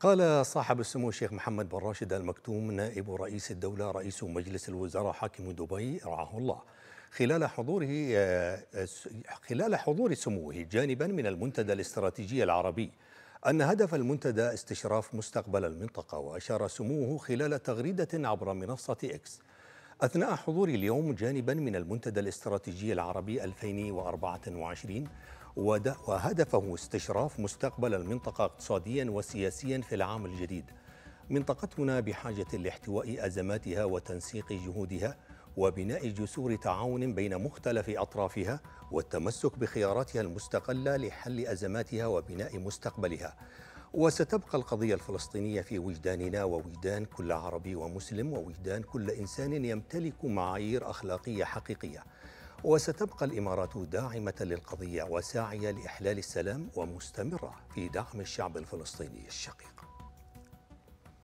قال صاحب السمو الشيخ محمد بن راشد المكتوم نائب رئيس الدولة رئيس مجلس الوزراء حاكم دبي رعاه الله خلال حضوره آه، خلال حضور سموه جانبا من المنتدى الاستراتيجي العربي أن هدف المنتدى استشراف مستقبل المنطقة وأشار سموه خلال تغريدة عبر منصة إكس أثناء حضوري اليوم جانبا من المنتدى الاستراتيجي العربي 2024 وهدفه استشراف مستقبل المنطقة اقتصاديا وسياسيا في العام الجديد منطقتنا بحاجة لاحتواء أزماتها وتنسيق جهودها وبناء جسور تعاون بين مختلف أطرافها والتمسك بخياراتها المستقلة لحل أزماتها وبناء مستقبلها وستبقى القضية الفلسطينية في وجداننا ووجدان كل عربي ومسلم ووجدان كل إنسان يمتلك معايير أخلاقية حقيقية وستبقى الإمارات داعمة للقضية وساعية لإحلال السلام ومستمرة في دعم الشعب الفلسطيني الشقيق